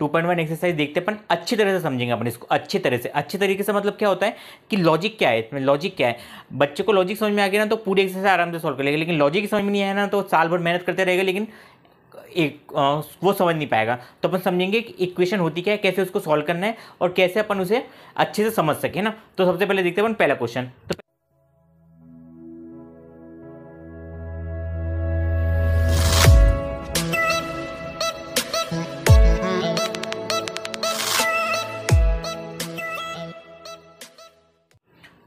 Two point one exercise देखते हैं अपन अच्छी तरह से समझेंगे अपन इसको अच्छी तरह से अच्छे तरीके से मतलब क्या होता है कि लॉजिक क्या है इसमें लॉजिक क्या है बच्चे को लॉजिक समझ में आ गया ना तो पूरी एक्सरसाइज आराम से सॉल्व कर लेगा लेकिन लॉजिक समझ में नहीं आया ना तो साल भर मेहनत करते रहेगा लेकिन एक आ, वो समझ नहीं पाएगा तो अपन समझेंगे कि इक्वेशन होती क्या है कैसे उसको सॉल्व करना है और कैसे अपन उसे अच्छे से समझ सके ना तो सबसे पहले देखते हैं अपन पहला क्वेश्चन तो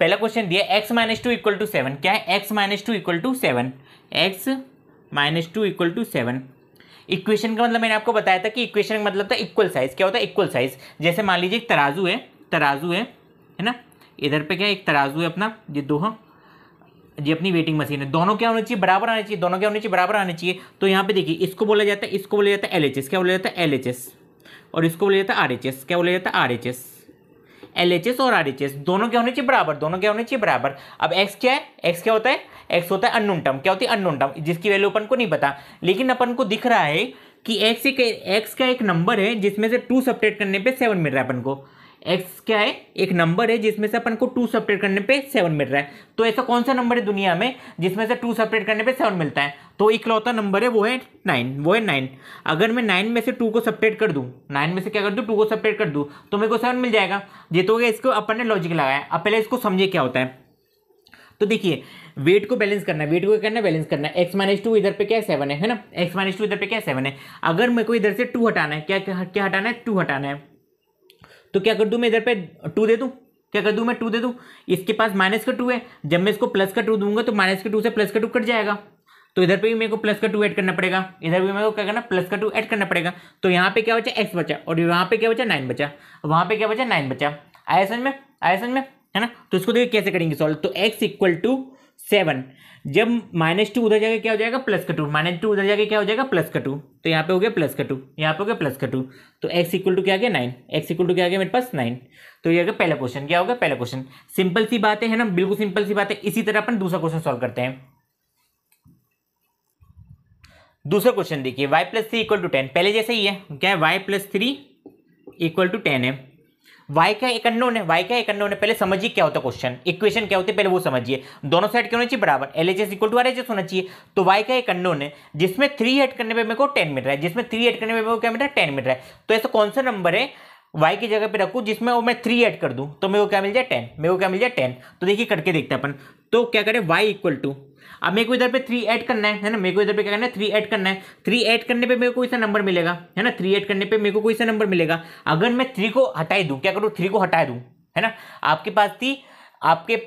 पहला क्वेश्चन दिया x minus two equal to seven क्या है x minus two equal to seven x minus two equal to seven equation का मतलब मैंने आपको बताया था कि इक्वेशन का मतलब था इक्वल साइज क्या होता है इक्वल साइज जैसे मान लीजिए एक तराजू है तराजू है है ना इधर पे क्या एक तराजू है अपना ये दो हाँ? ये अपनी वेटिंग मशीन है दोनों क्या होना चाहिए बराबर आना चाहिए दोनों क्या होना चाहिए बराबर आना चाहिए तो यहाँ पे देखिए इसको बोला जाता है इसको बोला जाता है एल क्या बोला जाता है एल और इसको बोला जाता है आर क्या बोला जाता है आर एल और आर दोनों क्या होने चाहिए बराबर दोनों क्या होने चाहिए बराबर अब एक्स क्या है एक्स क्या होता है एक्स होता है अननोन टर्म क्या होती है अननोन टर्म जिसकी वैल्यू अपन को नहीं पता लेकिन अपन को दिख रहा है कि एक्स एक एक्स का एक नंबर है जिसमें से टू सपरेट करने पर सेवन मिल रहा है अपन को एक्स क्या है एक नंबर है जिसमें से अपन को टू सपरेट करने पे सेवन मिल रहा है तो ऐसा कौन सा नंबर है दुनिया में जिसमें से टू सपरेट करने पे सेवन मिलता है तो इकलौता नंबर है वो है नाइन वो है नाइन अगर मैं नाइन में से टू को सपरेट कर दूँ नाइन में से क्या कर दूँ टू को सपरेट कर दूँ तो मेरे को सेवन मिल जाएगा ये तो इसको अपन ने लॉजिक लगाया अब पहले इसको समझे क्या होता है तो देखिए वेट को बैलेंस करना है वेट को क्या करना है बैलेंस करना है एक्स माइनस टू इधर पे क्या सेवन है है ना एक्स माइनस टू इधर पे क्या सेवन है अगर मेरे को इधर से टू हटाना है क्या क्या हटाना है टू हटाना है तो क्या कर दूँ मैं इधर पे टू दे दूँ क्या कर दूँ मैं टू दे दूँ इसके पास माइनस का टू है जब मैं इसको प्लस का टू दूंगा तो माइनस के टू से प्लस का टू कट जाएगा तो इधर पे भी मेरे को प्लस का टू ऐड करना पड़ेगा इधर भी मेरे को क्या करना प्लस का टू ऐड करना पड़ेगा तो यहाँ पे क्या बचा एक्स बचा और यहाँ पे क्या बचा नाइन बचा वहाँ पे क्या बचा नाइन बचा आया समझ में आया समझ में है ना तो इसको देखिए कैसे करेंगे सॉल्व तो एक्स इक्वल टू सेवन जब माइनस टू उधर जाएगा क्या हो जाएगा प्लस का टू माइनस टू उधर जाएगा क्या हो जाएगा प्लस का टू तो यहाँ पे हो गया प्लस का टू यहाँ पे हो गया प्लस का टू तो एक्स इक्वल टू क्या आ गया नाइन एक्स इक्वल टू क्या आ गया मेरे पास नाइन तो ये आगे गया पहला क्वेश्चन क्या होगा पहला क्वेश्चन सिंपल सी बात है ना बिल्कुल सिंपल सी बात है इसी तरह अपन दूसरा क्वेश्चन सॉल्व करते हैं दूसरा क्वेश्चन देखिए y plus three equal to ten पहले जैसे ही है क्या है y plus three equal to ten है वाई का एक अनोन है वाई का एक अनोन है पहले समझिए क्या होता है क्वेश्चन इक्वेशन क्या होती है पहले वो समझिए दोनों साइड क्यों होना चाहिए बराबर L H S equal to R H S होना चाहिए तो वाई का एक अनोन है जिसमें थ्री एड करने पे मेरे को टेन मिल रहा है जिसमें थ्री एड करने पे मेरे को क्या मिल रहा है टेन मिल रहा है तो ऐसा कौन सा नंबर है वाई की जगह पे रखूँ जिसमें वो मैं थ्री ऐड कर दूँ तो मेरे को क्या मिल जाए टेन मेरे को क्या मिल जाए टेन तो देखिए करके देखते हैं अपन तो क्या करें वाई इक्वल टू अब मेरे को इधर पे थ्री ऐड करना है है ना मेरे को इधर पे क्या करना है थ्री ऐड करना है थ्री ऐड करने पे मेरे को कोई सा नंबर मिलेगा है ना थ्री ऐड करने पे मेरे को कोई सा नंबर मिलेगा अगर मैं थ्री को हटाई दूँ क्या करूँ थ्री को हटा दूँ है ना आपके पास थी आपके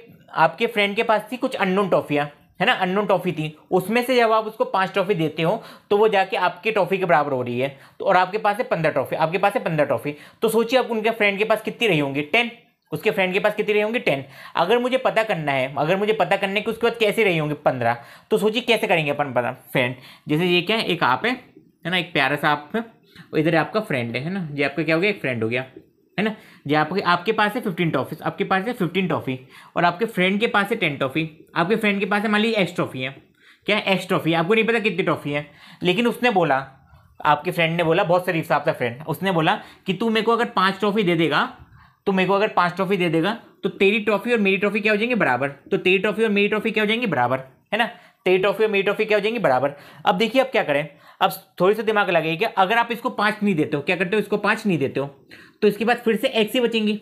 आपके फ्रेंड के पास थी कुछ अननोन टॉफियाँ है ना अननोन टॉफी थी उसमें से जब आप उसको पांच टॉफी देते हो तो वो जाके आपके टॉफी के बराबर हो रही है तो और आपके पास है पंद्रह टॉफी आपके पास है पंद्रह टॉफी तो सोचिए आप उनके फ्रेंड के पास कितनी रही होंगी टेन उसके फ्रेंड के पास कितनी रही होंगी टेन अगर मुझे पता करना है अगर मुझे पता करने की उसके बाद कैसे रही होंगी पंद्रह तो सोचिए कैसे करेंगे अपन पंद्रह फ्रेंड जैसे ये क्या है एक आप है है ना एक प्यारा सा आप है इधर आपका फ्रेंड है है ना ये आपका क्या हो गया एक फ्रेंड हो गया है ना जी आपके आपके पास है फिफ्टीन ट्रॉफ़ी आपके पास है फिफ्टीन टॉफी और आपके फ्रेंड के पास है टेन टॉफी आपके फ्रेंड के पास है मान लीजिए एक्स ट्रॉफी है क्या है एस ट्रॉफी आपको नहीं पता कितनी ट्रॉफी है लेकिन उसने बोला आपके फ्रेंड ने बोला बहुत शरीफ साहब था फ्रेंड उसने बोला कि तू मेरे को अगर पाँच ट्रॉफी दे देगा तो मेरे को अगर पांच ट्रॉफी दे देगा तो तेरी ट्रॉफी और मेरी ट्रॉफी क्या हो जाएंगी बराबर तो तेरी ट्रॉफी और मेरी ट्रॉफी क्या हो जाएंगी बराबर है ना तेरी ट्रॉफी और मेरी ट्रॉफी क्या हो जाएंगी बराबर अब देखिए अब क्या करें अब थोड़ी सा दिमाग लगाइए कि अगर आप इसको पाँच नहीं देते हो क्या करते हो इसको पाँच नहीं देते हो तो इसके बाद फिर से एक्स ही बचेंगी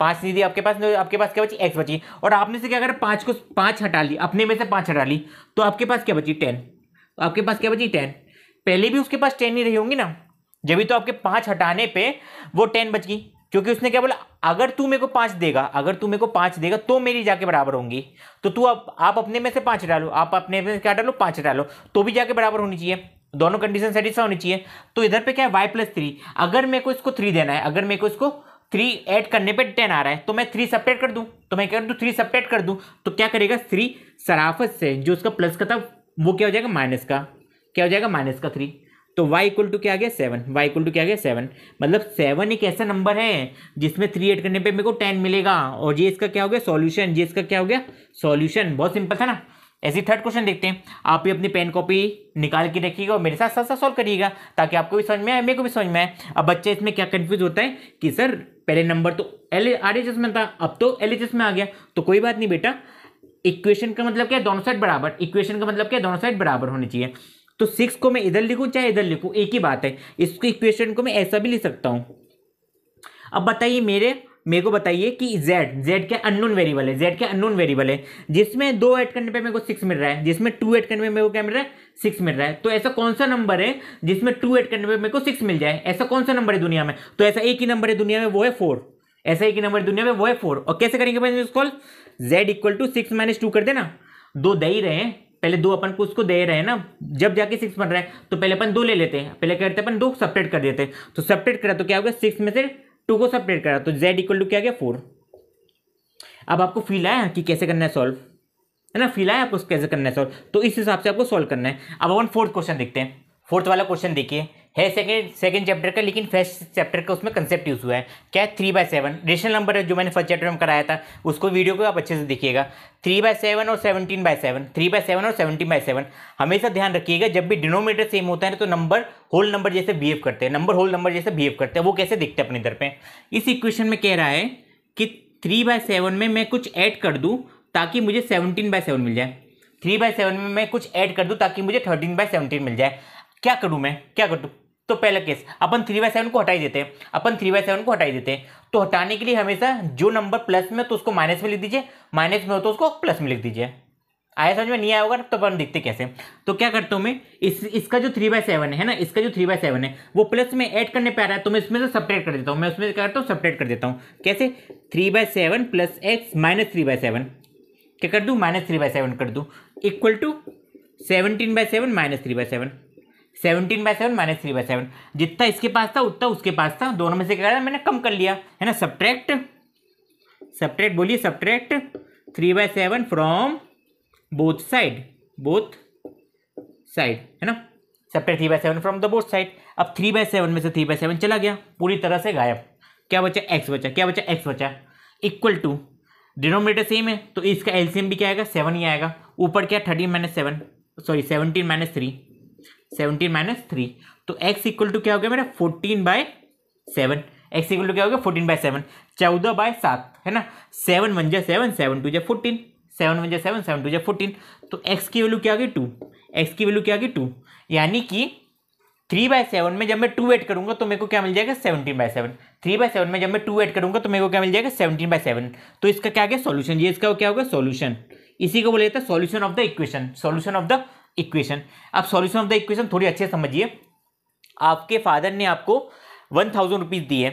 पाँच नहीं दी आपके पास आपके पास क्या बची एक्स बची और आपने से क्या अगर पाँच को पाँच हटा ली अपने में से पाँच हटा ली तो आपके पास क्या बची टेन तो आपके पास क्या बची टेन पहले भी उसके पास टेन ही रही होंगी ना जब भी तो आपके पाँच हटाने पे वो टेन बच गई क्योंकि उसने क्या बोला अगर तू मेरे को पाँच देगा अगर तू मेरे को पाँच देगा तो मेरी जाके बराबर होंगी तो तू आप, आप अपने में से पाँच डालो आप अपने में से क्या डालो पाँच डालो तो भी जाके बराबर होनी चाहिए दोनों कंडीशन सेटिस्फाई होनी चाहिए तो इधर पे क्या है वाई प्लस थ्री अगर मेरे को इसको थ्री देना है अगर मेरे को इसको थ्री ऐड करने पे टेन आ रहा है तो मैं थ्री सपरेट कर दूँ तो मैं क्या कर दूँ थ्री सपरेट कर दूँ तो क्या करेगा थ्री सराफत से जो उसका प्लस का था वो क्या हो जाएगा माइनस का क्या हो जाएगा माइनस का थ्री तो y इक्वल टू क्या आ गया सेवन y इक्वल टू क्या आ गया सेवन मतलब सेवन एक ऐसा नंबर है जिसमें थ्री एड करने पे मेरे को टेन मिलेगा और ये इसका क्या हो गया सॉल्यूशन ये इसका क्या हो गया सॉल्यूशन बहुत सिंपल था ना ऐसे थर्ड क्वेश्चन देखते हैं आप भी अपनी पेन कॉपी निकाल के रखिएगा और मेरे साथ साथ सॉल्व करिएगा ताकि आपको भी समझ में आए मेरे को भी समझ में आए अब बच्चे इसमें क्या कन्फ्यूज होता है कि सर पहले नंबर तो एल आर एच एस में था अब तो एल एच एस में आ गया तो कोई बात नहीं बेटा इक्वेशन का मतलब क्या दोनों साइड बराबर इक्वेशन का मतलब क्या दोनों साइड बराबर होनी चाहिए तो सिक्स को मैं इधर लिखूँ चाहे इधर लिखूँ एक ही बात है इसको इक्वेशन को मैं ऐसा भी लिख सकता हूँ अब बताइए मेरे मेरे को बताइए कि z z के अननोन वेरिएबल है z के अननोन वेरिएबल है जिसमें दो ऐड करने पे मेरे को सिक्स मिल रहा है जिसमें टू ऐड करने पे मेरे को क्या मिल रहा है सिक्स मिल रहा है तो ऐसा कौन सा नंबर है जिसमें टू ऐड करने पे मेरे को सिक्स मिल जाए ऐसा कौन सा नंबर है दुनिया में तो ऐसा एक ही नंबर है दुनिया में वो है फोर ऐसा एक ही नंबर दुनिया में वो है फोर और कैसे करेंगे z equal to six minus two कर देना दो दे ही रहे हैं पहले दो अपन को उसको दे रहे हैं ना जब जाके सिक्स बन रहा है तो पहले अपन दो ले लेते हैं पहले करते अपन दो सपरेट कर देते हैं तो सपरेट करा तो क्या हो गया सिक्स में से टू को सपरेट करा तो जेड इक्वल टू क्या गया फोर अब आपको फील आया कि कैसे करना है सॉल्व है ना फील आया आपको कैसे करना है सॉल्व तो इस हिसाब से आपको सॉल्व करना है अब अपन फोर्थ क्वेश्चन देखते हैं फोर्थ वाला क्वेश्चन देखिए है सेकेंड सेकेंड चैप्टर का लेकिन फर्स्ट चैप्टर का उसमें कंसेप्ट यूज़ हुआ है क्या है three by seven rational number जो मैंने फर्स्ट चैप्टर में कराया था उसको वीडियो को आप अच्छे से देखिएगा थ्री बाय सेवन और seventeen by seven three by seven और सेवनटीन बाय सेवन हमेशा ध्यान रखिएगा जब भी डिनोमीटर सेम होता है तो नंबर होल नंबर जैसे बिहेव करते हैं नंबर होल नंबर जैसे बिहेव करते हैं वो कैसे दिखते हैं अपने इधर पर इस इक्वेशन में कह रहा है कि थ्री बाय सेवन में मैं कुछ ऐड कर दूँ ताकि मुझे सेवनटीन बाय सेवन मिल जाए थ्री बाय सेवन में मैं कुछ ऐड कर दूँ ताकि मुझे थर्टीन बाय सेवनटीन मिल जाए क्या करूँ मैं क्या करूँ तो पहला केस अपन थ्री बाय सेवन को हटाई देते हैं अपन थ्री बाय सेवन को हटाई देते हैं तो हटाने के लिए हमेशा जो नंबर प्लस में तो उसको माइनस में लिख दीजिए माइनस में हो तो उसको प्लस तो में लिख दीजिए आया समझ में नहीं आया होगा तो अपन देखते कैसे तो क्या करता हूँ मैं इस इसका जो थ्री बाय सेवन है ना इसका जो थ्री बाय सेवन है वो प्लस में ऐड करने पर आ रहा है तो मैं इसमें से सपरेट कर देता हूँ मैं उसमें क्या करता हूँ सपरेट कर देता हूँ कैसे three by seven plus x minus three by seven क्या कर दूँ माइनस थ्री बाय सेवन कर दूँ equal to seventeen by seven minus three by seven seventeen by seven minus three by seven जितना इसके पास था उतना उसके पास था दोनों में से क्या मैंने कम कर लिया है ना सब्ट्रैक्ट सब्ट्रैक्ट बोलिए subtract three by seven from both side both side है ना subtract three by seven from the both side अब थ्री बाय सेवन में से थ्री बाय सेवन चला गया पूरी तरह से गायब क्या बचा एक्स बचा क्या बचा एक्स बचा इक्वल टू डिनोमिनेटर सेम है तो इसका एलसीएम भी क्या आएगा सेवन ही आएगा ऊपर क्या thirteen minus seven sorry seventeen minus three seventeen minus three तो एक्स इक्वल टू क्या हो गया मेरा fourteen by seven x equal to क्या हो गया फोर्टीन बाय सेवन चौदह बाय सात है ना सेवन वन जै सेवन सेवन टू जै फोर्टीन सेवन वन जै सेवन सेवन टू जै फोर्टीन तो एक्स की वैल्यू क्या आ गई टू एक्स की वैल्यू क्या आ गई टू यानी कि थ्री बाय सेवन में जब मैं टू एड करूंगा तो मेरे को क्या मिल जाएगा seventeen by seven three by seven में जब मैं टू एड करूंगा तो मेरे को क्या मिल जाएगा सेवनटीन बाय सेवन तो इसका क्या गया सॉल्यूशन ये इसका क्या होगा सोल्यूशन इसी को बोले जाता है solution of the equation solution of the equation आप सॉल्यूशन ऑफ द इक्वेशन थोड़ी अच्छे समझिए आपके फादर ने आपको वन थाउजेंड रुपीज़ दिए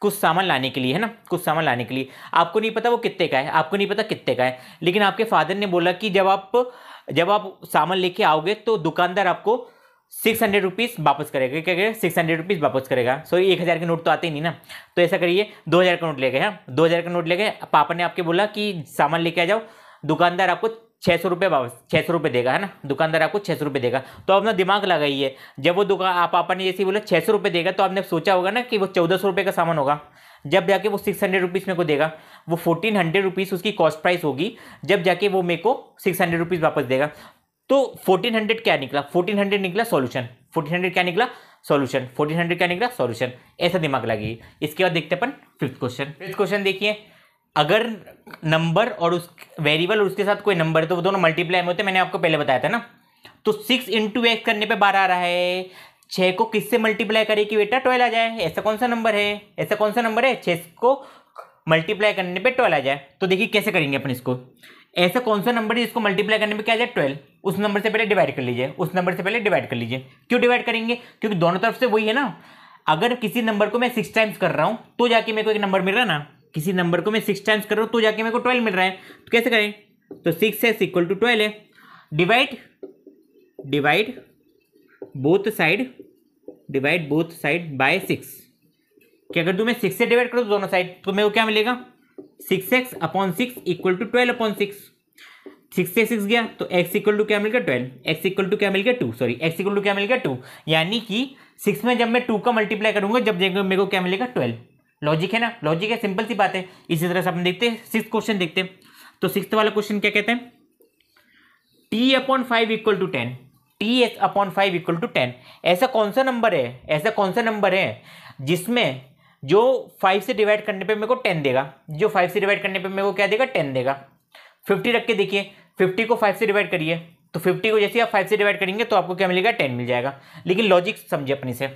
कुछ सामान लाने के लिए है ना कुछ सामान लाने के लिए आपको नहीं पता वो कितने का है आपको नहीं पता कितने का है लेकिन आपके फादर ने बोला कि जब आप जब आप सामान लेके आओगे तो दुकानदार आपको सिक्स हंड्रेड रुपीज़ वापस करेगा क्या करेगा सिक्स हंड्रेड रुपीज़ वापस करेगा सॉरी एक हज़ार के नोट तो आते ही नहीं ना तो ऐसा करिए दो हज़ार का नोट ले गए हाँ दो हज़ार का नोट ले गए पापा ने आपके बोला कि सामान लेके आ जाओ दुकानदार आपको छः सौ रुपये वापस छः सौ रुपये देगा है ना दुकानदार आपको छः सौ रुपये देगा तो अपना दिमाग लगाइए जब वो दुकान आप पापा ये जैसे बोला छः सौ रुपये देगा तो आपने सोचा होगा ना कि वो चौदह सौ रुपये का सामान होगा जब जाके वो सिक्स हंड्रेड रुपीज़ मेरे को देगा वो फोर्टीन हंड्रेड रुपीज़ उसकी कॉस्ट प्राइस होगी जब जाके वो मेरे को सिक्स हंड्रेड रुपीज़ वापस देगा तो फोर्टीन हंड्रेड क्या निकला फोर्टीन हंड्रेड निकला सॉल्यूशन फोर्टीन हंड्रेड क्या निकला सॉल्यूशन फोर्टीन हंड्रेड क्या निकला सॉल्यूशन ऐसा दिमाग लगेगी इसके बाद देखते अपन फिफ्थ क्वेश्चन फिफ्थ क्वेश्चन देखिए अगर नंबर और उस वेरिएबल और उसके साथ कोई नंबर है तो वो दोनों मल्टीप्लाई में होते हैं मैंने आपको पहले बताया था ना तो सिक्स इंटू एक्स करने पे बारह आ रहा है छः को किससे मल्टीप्लाई करें कि बेटा ट्वेल्व आ जाए ऐसा कौन सा नंबर है ऐसा कौन सा नंबर है छः को मल्टीप्लाई करने पे ट्वेल्व आ जाए तो देखिए कैसे करेंगे अपन इसको ऐसा कौन सा नंबर है जिसको मल्टीप्लाई करने पर क्या जाए ट्वेल्व उस नंबर से पहले डिवाइड कर लीजिए उस नंबर से पहले डिवाइड कर लीजिए क्यों डिवाइड करेंगे क्योंकि दोनों तरफ से वही है ना अगर किसी नंबर को मैं सिक्स टाइम्स कर रहा हूँ तो जाके मेरे को एक नंबर मिल रहा है ना किसी नंबर को मैं सिक्स टाइम्स कर रहा हूँ तो जाके मेरे को ट्वेल्व मिल रहा है तो कैसे करें तो six s equal to twelve है divide divide both side divide both side by six क्या अगर दूँ मैं सिक्स से डिवाइड करूँ तो दोनों साइड तो मेरे को क्या मिलेगा six x upon six equal to twelve upon six six से सिक्स गया तो एक्स इक्वल टू क्या मिल गया ट्वेल्व एक्स इक्वल टू क्या मिल गया two sorry x equal to क्या मिल गया टू यानी कि सिक्स में जब मैं टू का मल्टीप्लाई करूंगा जब मेरे को क्या मिलेगा ट्वेल्व लॉजिक है ना लॉजिक है सिंपल सी बात है इसी तरह से अपन देखते हैं सिक्स क्वेश्चन देखते हैं तो सिक्स वाला क्वेश्चन क्या कहते हैं t upon five equal to ten t s upon five equal to ten ऐसा कौन सा नंबर है ऐसा कौन सा नंबर है जिसमें जो फाइव से डिवाइड करने पे मेरे को टेन देगा जो फाइव से डिवाइड करने पे मेरे को क्या देगा टेन देगा फिफ्टी रख के देखिए फिफ्टी को फाइव से डिवाइड करिए तो फिफ्टी को जैसे आप फाइव से डिवाइड करेंगे तो आपको क्या मिलेगा टेन मिल जाएगा लेकिन लॉजिक समझिए अपनी से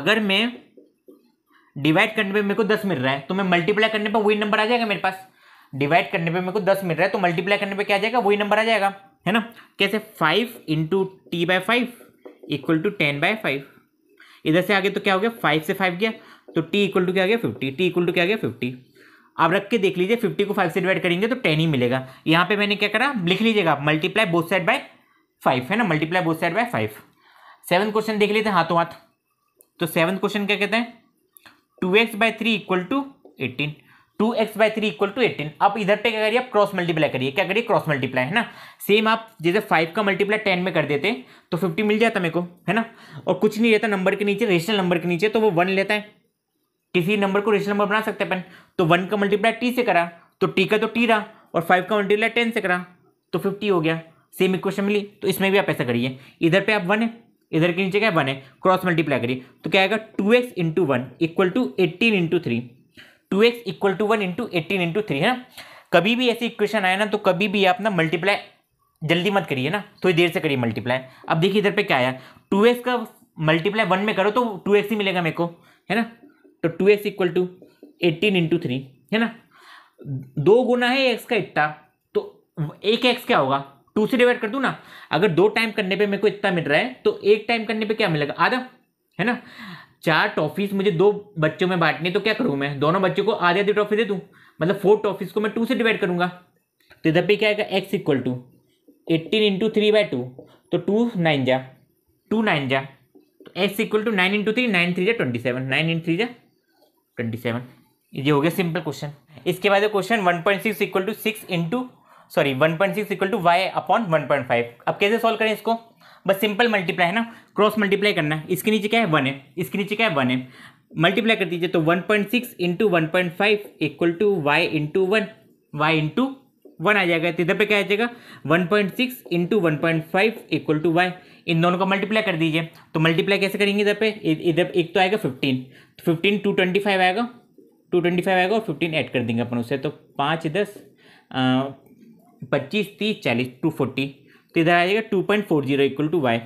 अगर मैं डिवाइड करने पे मेरे को दस मिल रहा है तो मैं मल्टीप्लाई करने पर वही नंबर आ जाएगा मेरे पास डिवाइड करने पे मेरे को दस मिल रहा है तो मल्टीप्लाई करने पे क्या आ जाएगा वही नंबर आ जाएगा है ना कैसे five into t by five equal to ten by five इधर से आगे तो क्या हो गया फाइव से फाइव गया तो टी इक्वल टू क्या गया फिफ्टी टी इक्वल टू क्या गया फिफ्टी आप रख के देख लीजिए फिफ्टी को फाइव से डिवाइड करेंगे तो टेन ही मिलेगा यहाँ पर मैंने क्या करा लिख लीजिएगा multiply both side by five है ना multiply both side by five seven question देख लेते हैं हाथों हाथ तो सेवन क्वेश्चन क्या कहते हैं two x by three equal to eighteen two x by three equal to eighteen आप इधर पे क्या करिए आप क्रॉस मल्टीप्लाई करिए क्या करिए क्रॉस मल्टीप्लाई है ना सेम आप जैसे फाइव का मल्टीप्लाई टेन में कर देते तो फिफ्टी मिल जाता मेरे को है ना और कुछ नहीं रहता नंबर के नीचे रेशनल नंबर के नीचे तो वो वन लेता है किसी नंबर को रेशनल नंबर बना सकते हैं अपन तो वन का मल्टीप्लाई टी से करा तो टी का तो टी रहा और फाइव का मल्टीप्लाई टेन से करा तो फिफ्टी हो गया सेम इक्वेशन मिली तो इसमें भी आप ऐसा करिए इधर पे आप वन है इधर के नीचे क्या वन है क्रॉस मल्टीप्लाई करिए तो क्या आएगा two x into one equal to eighteen into three two x equal to one into eighteen into three है ना कभी भी ऐसी इक्वेशन आए ना तो कभी भी आप ना मल्टीप्लाई जल्दी मत करिए ना थोड़ी देर से करिए मल्टीप्लाई अब देखिए इधर पे क्या आया टू एक्स का मल्टीप्लाई वन में करो तो टू एक्स ही मिलेगा मेरे को है ना तो two x equal to eighteen into three है ना दो गुना है एक्स का इट्टा तो एक एक्स क्या होगा टू से डिवाइड कर दू ना अगर दो टाइम करने पे मेरे को इतना मिल रहा है तो एक टाइम करने पे क्या मिलेगा आधा है ना चार टॉफीज मुझे दो बच्चों में बांटनी तो क्या करूँ मैं दोनों बच्चों को आधी आधी टॉफी दे दूँ मतलब फोर टॉफीज को मैं टू से डिवाइड करूँगा तो इधर पे क्या आएगा x equal to eighteen into three by two तो टू नाइन जा टू नाइन जा तो x equal to nine into three nine three जा twenty seven nine into three जा ट्वेंटी सेवन ये हो गया सिंपल क्वेश्चन इसके बाद question one point six equal to six into sorry one point six equal to y upon one point five अब कैसे solve करें इसको बस सिंपल मल्टीप्लाई है ना क्रॉस मल्टीप्लाई करना है इसके नीचे क्या है वन है इसके नीचे क्या है वन है मल्टीप्लाई कर दीजिए तो one point six into one point five equal to y into one y into one आ जाएगा तो इधर पे क्या आ जाएगा one point six into one point five equal to y इन दोनों को मल्टीप्लाई कर दीजिए तो मल्टीप्लाई कैसे करेंगे इधर पे इधर एक तो आएगा फिफ्टीन तो फिफ्टीन टू ट्वेंटी फाइव आएगा टू ट्वेंटी फाइव आएगा और फिफ्टीन ऐड कर देंगे अपन उसे तो पाँच दस पच्चीस तीस चालीस टू फोर्टी तो इधर आ जाएगा two point four zero equal to y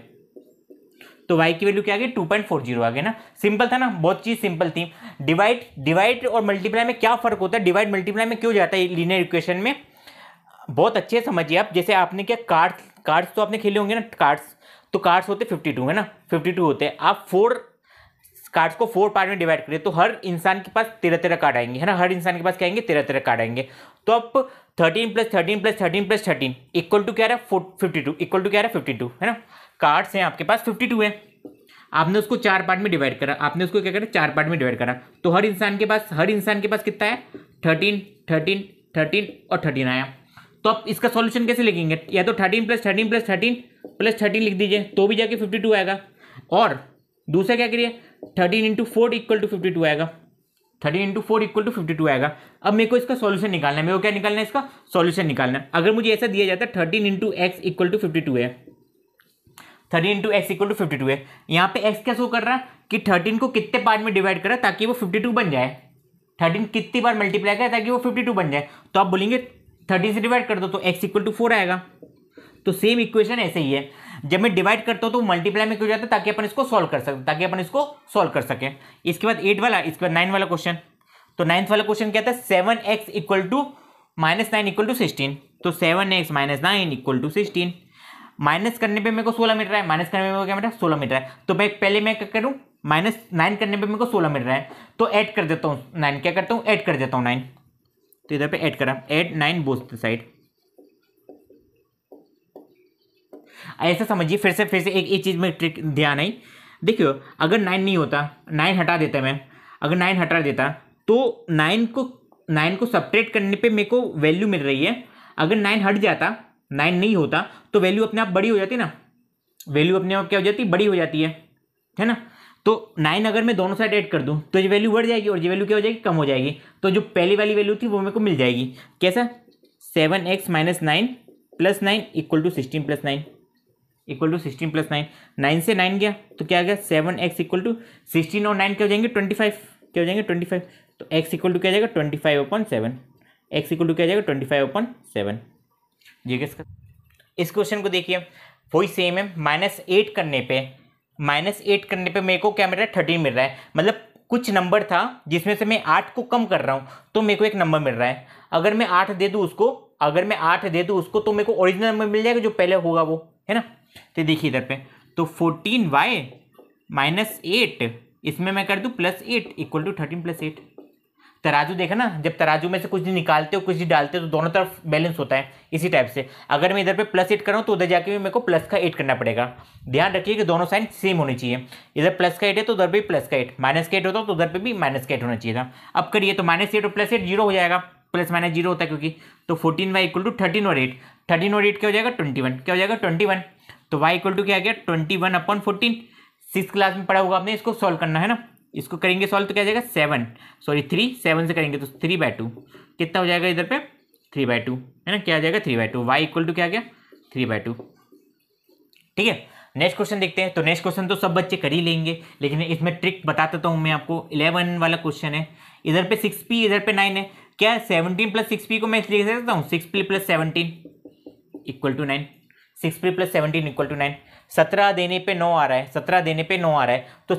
तो वाई की वैल्यू क्या आ गई टू पॉइंट फोर जीरो आ गया ना सिंपल था ना बहुत चीज़ सिंपल थी डिवाइड डिवाइड और मल्टीप्लाई में क्या फ़र्क होता है डिवाइड मल्टीप्लाई में क्यों जाता है लीनियर इक्वेशन में बहुत अच्छे समझिए आप जैसे आपने क्या कार्ड्स कार्ड्स तो आपने खेले होंगे ना कार्ड्स तो कार्ड्स होते फिफ्टी टू है ना फिफ्टी टू होते हैं आप फोर कार्ड्स को फोर पार्ट में डिवाइड करिए तो हर इंसान के पास तेरह तेरह कार्ड आएंगे है ना हर इंसान के पास क्या आएंगे तेरह तेरह कार्ड आएंगे तो आप thirteen plus thirteen plus thirteen plus thirteen equal to क्या रहा है फिफ्टी टू इक्वल टू क्या रहा है फिफ्टी टू है ना कार्ड्स हैं आपके पास फिफ्टी टू है आपने उसको चार पार्ट में डिवाइड करा आपने उसको क्या करा चार पार्ट में डिवाइड करा तो हर इंसान के पास हर इंसान के पास कितना है थर्टीन थर्टीन थर्टीन और थर्टीन आया तो आप इसका सॉल्यूशन कैसे लिखेंगे या तो thirteen plus thirteen plus thirteen plus thirteen लिख दीजिए तो भी जाके फिफ्टी टू आएगा और दूसरा क्या करिए thirteen into four equal to fifty two आएगा thirty into four equal to fifty two आएगा अब मेरे को इसका सॉल्यूशन निकालना है मेरे को क्या निकालना है इसका सॉल्यूशन निकालना है अगर मुझे ऐसा दिया जाता है thirteen into x equal to fifty two है thirteen into x equal to fifty two है यहाँ पे एक्स क्या शो कर रहा है कि थर्टीन को कितने पार्ट में डिवाइड करा ताकि वो फिफ्टी टू बन जाए थर्टीन कितनी बार मल्टीप्लाई करें ताकि वो फिफ्टी टू बन जाए तो आप बोलेंगे थर्टीन से डिवाइड कर दो तो एक्स इक्वल टू फोर आएगा तो सेम इक्वेशन ऐसे ही है जब मैं डिवाइड करता हूँ तो मल्टीप्लाई में क्यों जाता है ताकि अपन इसको सॉल्व कर सकें ताकि अपन इसको सॉल्व कर सकें इसके बाद एट वाला इसके बाद नाइन वाला क्वेश्चन तो नाइन्थ वाला क्वेश्चन क्या था seven x equal to minus nine equal to sixteen तो seven x minus nine equal to sixteen minus करने पे मेरे को सोलह मीटर है माइनस करने पे मेरे को क्या मीटर सोलह मीटर है तो मैं पहले मैं क्या करूँ माइनस नाइन करने पे मेरे को सोलह मीटर है तो ऐड कर देता हूँ नाइन क्या करता हूँ ऐड कर देता हूँ नाइन तो इधर पे ऐड करा ऐड नाइन बोस्ट साइड ऐसा समझिए फिर से फिर से एक एक चीज़ में ट्रिक ध्यान आई देखियो अगर नाइन नहीं होता नाइन हटा देता मैं अगर नाइन हटा देता तो नाइन को नाइन को सपरेट करने पे मेरे को वैल्यू मिल रही है अगर नाइन हट जाता नाइन नहीं होता तो वैल्यू अपने आप बड़ी हो जाती ना वैल्यू अपने आप क्या हो जाती बड़ी हो जाती है है ना तो नाइन अगर मैं दोनों साइड ऐड कर दूँ तो ये वैल्यू बढ़ जाएगी और ये वैल्यू क्या हो जाएगी कम हो जाएगी तो जो पहली वाली वैल्यू थी वो मेरे को मिल जाएगी कैसा seven x minus nine plus nine equal to sixteen plus nine equal to sixteen plus nine nine से नाइन गया तो क्या गया seven x equal to sixteen और नाइन क्या हो जाएंगे ट्वेंटी फाइव क्या हो जाएंगे ट्वेंटी फाइव तो एक्स इक्वल टू क्या जाएगा twenty five upon seven x equal to क्या जाएगा ट्वेंटी फाइव अपॉन सेवन जी इसका इस क्वेश्चन को देखिए वही सेम है माइनस एट करने पे माइनस एट करने पे मेरे को क्या मिल रहा है थर्टीन मिल रहा है मतलब कुछ नंबर था जिसमें से मैं आठ को कम कर रहा हूँ तो मेरे को एक नंबर मिल रहा है अगर मैं आठ दे दूँ उसको अगर मैं आठ दे दूँ उसको तो मेरे को ओरिजिनल नंबर मिल जाएगा जो पहले होगा वो है ना तो देखिए इधर पे तो फोर्टीन वाई माइनस एट इसमें मैं कर दूँ plus eight equal to thirteen plus eight तराजू देखा ना जब तराजू में से कुछ निकालते हो कुछ डालते हो तो दोनों तरफ बैलेंस होता है इसी टाइप से अगर मैं इधर पे प्लस एट करूँ तो उधर जाके भी मेरे को प्लस का एट करना पड़ेगा ध्यान रखिए कि दोनों साइन सेम होनी चाहिए इधर प्लस का एट है तो उधर भी प्लस का एट माइनस का एट होता तो उधर पर भी माइनस का एट होना चाहिए था अब करिए तो माइनस एट और प्लस एट जीरो हो जाएगा प्लस माइनस जीरो होता है क्योंकि तो fourteen y equal to thirteen और एट थर्टीन और एट क्या हो जाएगा ट्वेंटी वन क्या हो जाएगा ट्वेंटी वन तो वाई इक्वल टू क्या आ गया twenty one upon fourteen six class में पढ़ा होगा आपने इसको सॉल्व करना है ना इसको करेंगे सॉल्व तो क्या जाएगा सेवन सॉरी थ्री सेवन से करेंगे तो थ्री बाय टू कितना हो जाएगा इधर पे थ्री बाय टू है ना क्या आ जाएगा three by two y equal to क्या आ गया थ्री बाय टू ठीक है नेक्स्ट क्वेश्चन देखते हैं तो नेक्स्ट क्वेश्चन तो सब बच्चे कर ही लेंगे लेकिन इसमें ट्रिक बता देता तो हूँ मैं आपको इलेवन वाला क्वेश्चन है इधर पे सिक्स पी इधर पे नाइन है क्या सेवनटीन प्लस सिक्स पी को मैं लिख सकता हूँ six p plus seventeen equal to nine six three plus seventeen equal to nine सत्रह देने पे नौ आ रहा है सत्रह देने पे नौ आ रहा है तो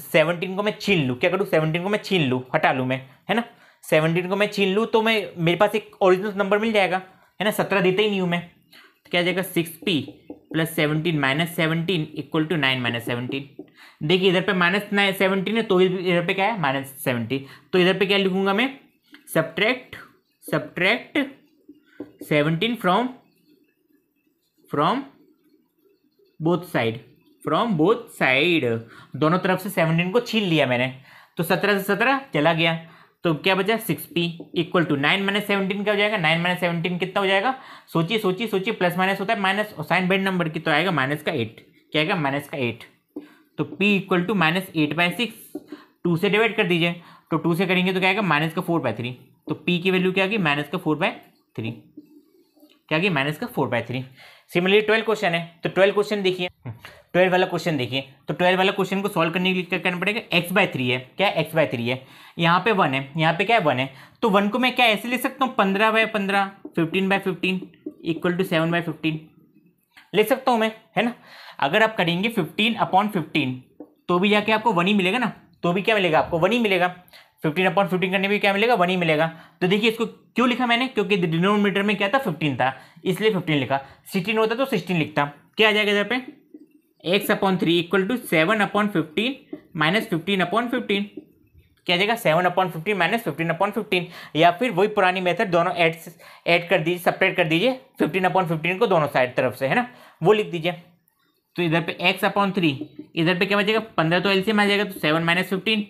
सेवनटीन को मैं छीन लूँ क्या करूँ सेवनटीन को मैं छीन लूँ हटा लूँ मैं है ना सेवनटीन को मैं छीन लूँ तो मैं मेरे पास एक ओरिजिनल नंबर मिल जाएगा है ना सत्रह देते ही नहीं हूँ मैं तो क्या जाएगा six p plus seventeen minus seventeen equal to nine minus seventeen देखिए इधर पे माइनस नाइन सेवनटीन है तो इधर पे क्या है माइनस सेवनटीन तो इधर पे क्या लिखूंगा मैं subtract subtract seventeen from from both side from both side दोनों तरफ से सेवनटीन को छीन लिया मैंने तो सत्रह से सत्रह चला गया तो क्या बचा six p equal to nine minus seventeen क्या हो जाएगा नाइन माइनस सेवनटीन कितना हो जाएगा सोचिए सोचिए सोचिए प्लस माइनस होता है माइनस और साइन बेड नंबर की तो आएगा माइनस का एट क्या आएगा माइनस का एट तो p equal to minus eight by six two से डिवाइड कर दीजिए तो टू से करेंगे तो क्या आएगा माइनस का फोर बाय थ्री तो पी की वैल्यू क्या आएगी माइनस का फोर बाय थ्री क्या आएगी माइनस का four by three similarly twelve question है तो ट्वेल्व क्वेश्चन देखिए ट्वेल्व हम्म। वाला क्वेश्चन देखिए तो ट्वेल्व वाला क्वेश्चन को सॉल्व करने के लिए क्या करना पड़ेगा एक्स बाय थ्री है क्या एक्स बाय थ्री है यहाँ पे वन है यहाँ पे क्या है वन है तो वन को मैं क्या ऐसे ले सकता हूँ पंद्रह बाय पंद्रह fifteen by fifteen equal to seven by fifteen ले सकता हूँ मैं है ना अगर आप करेंगे फिफ्टीन अपॉन फिफ्टीन तो भी जाके आपको वन ही मिलेगा ना तो भी क्या मिलेगा आपको वन ही मिलेगा फिफ्टीन अपॉन फिफ्टीन करने पर क्या मिलेगा वन ही मिलेगा तो देखिए इसको क्यों लिखा मैंने क्योंकि डिनोमीटर में क्या था फिफ्टीन था इसलिए फिफ्टीन लिखा सिक्सटीन होता तो सिक्सटीन लिखता क्या आ जाएगा इधर पे x upon three equal to seven upon fifteen minus fifteen upon fifteen क्या जाएगा seven upon fifteen minus fifteen upon fifteen या फिर वही पुरानी मेथड दोनों एड एड कर दीजिए सपरेट कर दीजिए फिफ्टीन अपॉन फिफ्टीन को दोनों साइड तरफ से है ना वो लिख दीजिए तो इधर पे एक्स अपॉन थ्री इधर पे क्या बचेगा पंद्रह तो एलसीएम आ जाएगा तो seven minus fifteen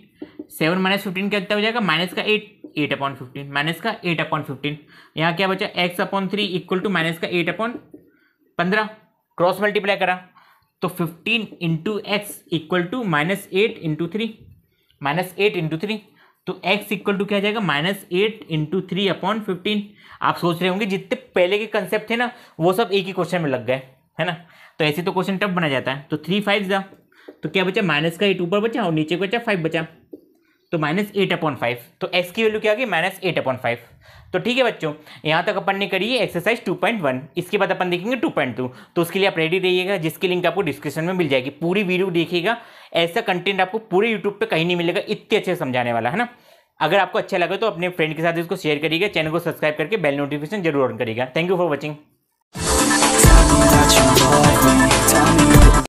seven minus fifteen क्या हो जाएगा माइनस का eight eight upon fifteen minus का एट अपॉन फिफ्टीन यहाँ क्या बचा x upon three equal to minus का एट अपॉन पंद्रह क्रॉस मल्टीप्लाई करा तो fifteen into x equal to minus eight into three minus eight into three तो x equal to क्या जाएगा minus eight into three upon fifteen आप सोच रहे होंगे जितने पहले के कंसेप्ट थे ना वो सब एक ही क्वेश्चन में लग गए है ना तो ऐसे तो क्वेश्चन टफ बना जाता है तो थ्री फाइव जा तो क्या बचा माइनस का एट ऊपर बचा और नीचे को बचा फाइव बचा तो माइनस एट अपॉन फाइव तो एक्स की वैल्यू क्या आ गई माइनस एट अपॉन फाइव तो ठीक है बच्चों यहाँ तक अपन ने करी है एक्सरसाइज टू पॉइंट वन इसके बाद अपन देखेंगे टू पॉइंट टू तो उसके लिए आप रेडी रहिएगा जिसकी लिंक आपको डिस्क्रिप्शन में मिल जाएगी पूरी वीडियो देखिएगा ऐसा कंटेंट आपको पूरे यूट्यूब पर कहीं नहीं मिलेगा इतने अच्छे समझाने वाला है ना अगर आपको अच्छा लगे तो अपने फ्रेंड के साथ इसको शेयर करिएगा चैनल को सब्सक्राइब करके बेल नोटिफिकेशन जरूर ऑन करिएगा थैंक यू फॉर वॉचिंग